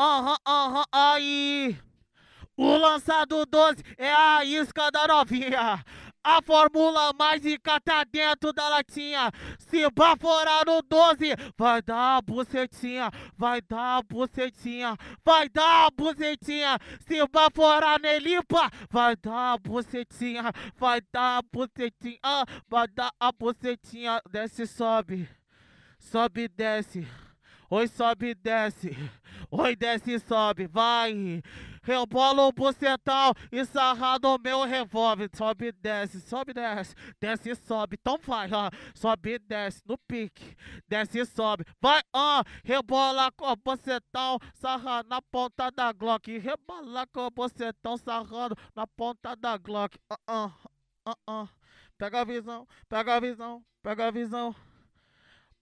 aham, aham, aí. O lançado 12 é a isca da novinha. A fórmula mágica tá dentro da latinha. Se baforar no 12, vai dar a bucetinha, vai dar a bucetinha, vai dar a bucetinha. Se baforar limpa, vai dar a bucetinha, vai dar a bucetinha, vai dar a bucetinha. Desce, sobe, sobe, desce. Oi, sobe, desce. Oi, desce e sobe, vai. Rebola o bucetal e sarra no meu revólver. Sobe e desce, sobe e desce, desce e sobe. Então vai, ó. Sobe e desce no pique, desce e sobe. Vai, ó. Rebola com o bucetal, sarra na ponta da Glock. Rebola com o bucetal, sarrando na ponta da Glock. Uh -uh, uh -uh. Pega a visão, pega a visão, pega a visão.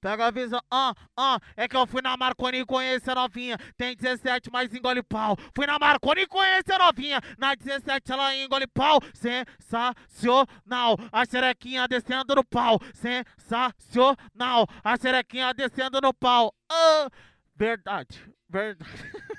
Pega a visão, ah, ah, é que eu fui na Marconi e a novinha. Tem 17, mas engole pau. Fui na Marconi e a novinha. Na 17 ela engole pau. Sensacional. A xerequinha descendo no pau. Sensacional. A xerequinha descendo no pau. Ah, verdade, verdade.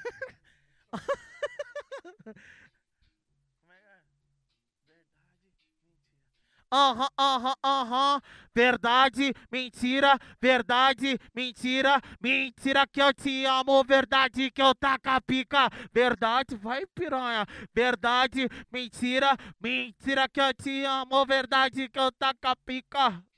aham, aham, aham. Verdade, mentira, verdade, mentira, mentira que eu te amo, verdade que eu taca pica, verdade, vai piranha, verdade, mentira, mentira que eu te amo, verdade que eu taca pica.